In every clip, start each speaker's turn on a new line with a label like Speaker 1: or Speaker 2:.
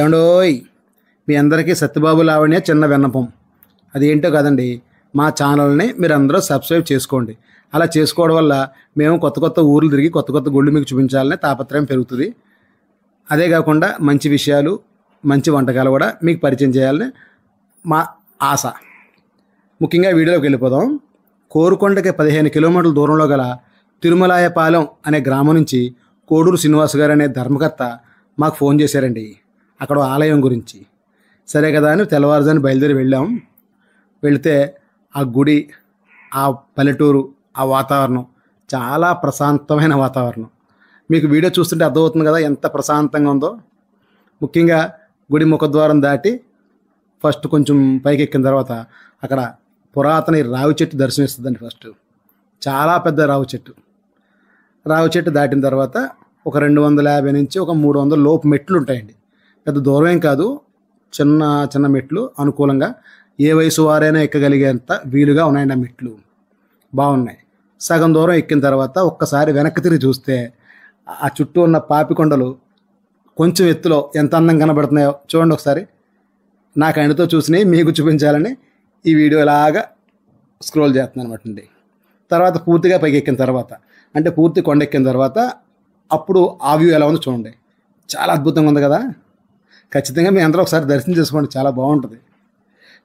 Speaker 1: ఏమండోయ్ మీ అందరికీ సత్యబాబు లావణ్య చిన్న విన్నపం అదేంటో కదండి మా ఛానల్ని మీరు అందరూ సబ్స్క్రైబ్ చేసుకోండి అలా చేసుకోవడం వల్ల మేము కొత్త కొత్త ఊర్లు తిరిగి కొత్త కొత్త గుళ్ళు మీకు చూపించాలనే తాపత్రయం పెరుగుతుంది అదే కాకుండా మంచి విషయాలు మంచి వంటకాలు కూడా మీకు పరిచయం చేయాలని మా ఆశ ముఖ్యంగా వీడియోలోకి వెళ్ళిపోదాం కోరుకొండకి పదిహేను కిలోమీటర్ల దూరంలో గల తిరుమలాయపాలెం అనే గ్రామం నుంచి కోడూరు శ్రీనివాస్ గారు అనే ధర్మకర్త మాకు ఫోన్ చేశారండి అక్కడ ఆలయం గురించి సరే కదా అని తెల్లవారుజాని బయలుదేరి వెళ్ళాం వెళితే ఆ గుడి ఆ పల్లెటూరు ఆ వాతావరణం చాలా ప్రశాంతమైన వాతావరణం మీకు వీడియో చూస్తుంటే అర్థమవుతుంది కదా ఎంత ప్రశాంతంగా ఉందో ముఖ్యంగా గుడి ముఖద్వారం దాటి ఫస్ట్ కొంచెం పైకి ఎక్కిన తర్వాత అక్కడ పురాతన రావి చెట్టు దర్శనమిస్తుందండి ఫస్ట్ చాలా పెద్ద రావి చెట్టు రావి చెట్టు దాటిన తర్వాత ఒక రెండు వందల యాభై నుంచి ఒక మూడు వందల లోపు మెట్లు ఉంటాయండి పెద్ద దూరం ఏం కాదు చిన్న చిన్న మెట్లు అనుకూలంగా ఏ వయసు వారైనా ఎక్కగలిగేంత వీలుగా ఉన్నాయండి ఆ మెట్లు బాగున్నాయి సగం దూరం ఎక్కిన తర్వాత ఒక్కసారి వెనక్కి తిరిగి చూస్తే ఆ చుట్టూ ఉన్న పాపికొండలు కొంచెం ఎత్తులో ఎంత అందం కనబడుతున్నాయో చూడండి ఒకసారి నాకు కణితో చూసినవి మీకు చూపించాలని ఈ వీడియో ఇలాగా స్క్రోల్ చేస్తున్నాను అనమాట అండి తర్వాత పూర్తిగా పైకి ఎక్కిన తర్వాత అంటే పూర్తి కొండెక్కిన తర్వాత అప్పుడు ఆ వ్యూ ఎలా ఉందో చూడండి చాలా అద్భుతంగా ఉంది కదా ఖచ్చితంగా మీ అందరూ ఒకసారి దర్శనం చేసుకోండి చాలా బాగుంటుంది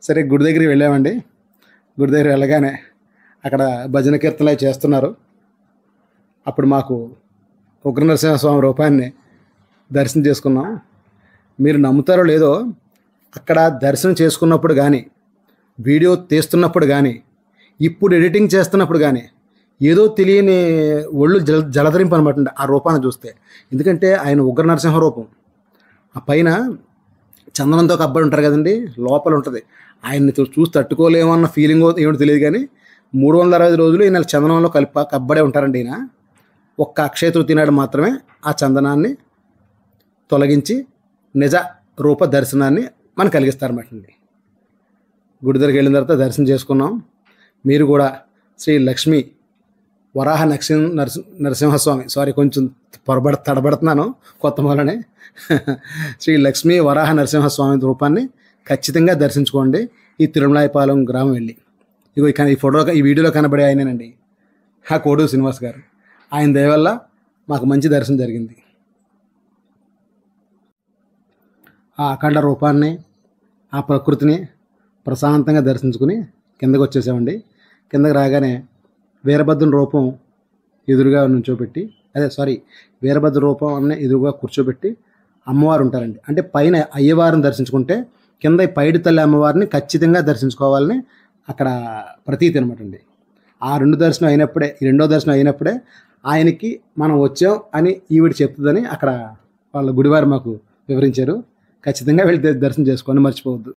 Speaker 1: సరే గుడి దగ్గరికి వెళ్ళామండి గుడి దగ్గర వెళ్ళగానే అక్కడ భజన కీర్తనలు చేస్తున్నారు అప్పుడు మాకు ఉగ్రనరసింహస్వామి రూపాన్ని దర్శనం చేసుకున్నాం మీరు నమ్ముతారో లేదో అక్కడ దర్శనం చేసుకున్నప్పుడు కానీ వీడియో తీస్తున్నప్పుడు కానీ ఇప్పుడు ఎడిటింగ్ చేస్తున్నప్పుడు కానీ ఏదో తెలియని ఒళ్ళు జల జలధరింపు అనమాట ఆ రూపాన్ని చూస్తే ఎందుకంటే ఆయన ఉగ్ర నరసింహ రూపం ఆ పైన చందనంతో కబ్బడి ఉంటారు కదండి లోపల ఉంటుంది ఆయన్ని చూసి తట్టుకోలేమన్న అన్న ఫీలింగ్ ఏమిటి తెలియదు కానీ మూడు వందల అరవై రోజులు ఈయన చందనంలో కలిప కబ్బడే ఉంటారండి ఈయన ఒక్క అక్షయ తృతీయ నాడు మాత్రమే ఆ చందనాన్ని తొలగించి నిజ రూప దర్శనాన్ని మనం కలిగిస్తారన్నమాట అండి గుడి దగ్గరికి వెళ్ళిన తర్వాత దర్శనం చేసుకున్నాం మీరు కూడా శ్రీ లక్ష్మీ వరాహ నరసింహ నరసింహస్వామి సారీ కొంచెం పొరబడ తడబడుతున్నాను కొత్త మొదలనే శ్రీ లక్ష్మీ వరాహ నరసింహస్వామి రూపాన్ని ఖచ్చితంగా దర్శించుకోండి ఈ తిరుమలాయపాలెం గ్రామం వెళ్ళి ఇగో ఇక ఈ ఫోటో ఈ వీడియోలో కనబడే ఆయనేనండి ఆ కోడు శ్రీనివాస్ గారు ఆయన దయవల్ల మాకు మంచి దర్శనం జరిగింది ఆ అఖండ రూపాన్ని ఆ ప్రకృతిని ప్రశాంతంగా దర్శించుకుని కిందకు వచ్చేసామండి కిందకు రాగానే వీరభద్రుని రూపం ఎదురుగా నుంచోబెట్టి అదే సారీ వీరభద్ర రూపం అనే ఎదురుగా కూర్చోబెట్టి అమ్మవారు ఉంటారండి అంటే పైన అయ్యవారిని దర్శించుకుంటే కింద పైడి తల్లి అమ్మవారిని ఖచ్చితంగా దర్శించుకోవాలని అక్కడ ప్రతీతి అనమాట అండి ఆ రెండు దర్శనం అయినప్పుడే రెండో దర్శనం అయినప్పుడే ఆయనకి మనం వచ్చాం అని ఈవిడ చెప్తుందని అక్కడ వాళ్ళ గుడివారు మాకు వివరించారు ఖచ్చితంగా వెళ్ళి దర్శనం చేసుకొని మర్చిపోవద్దు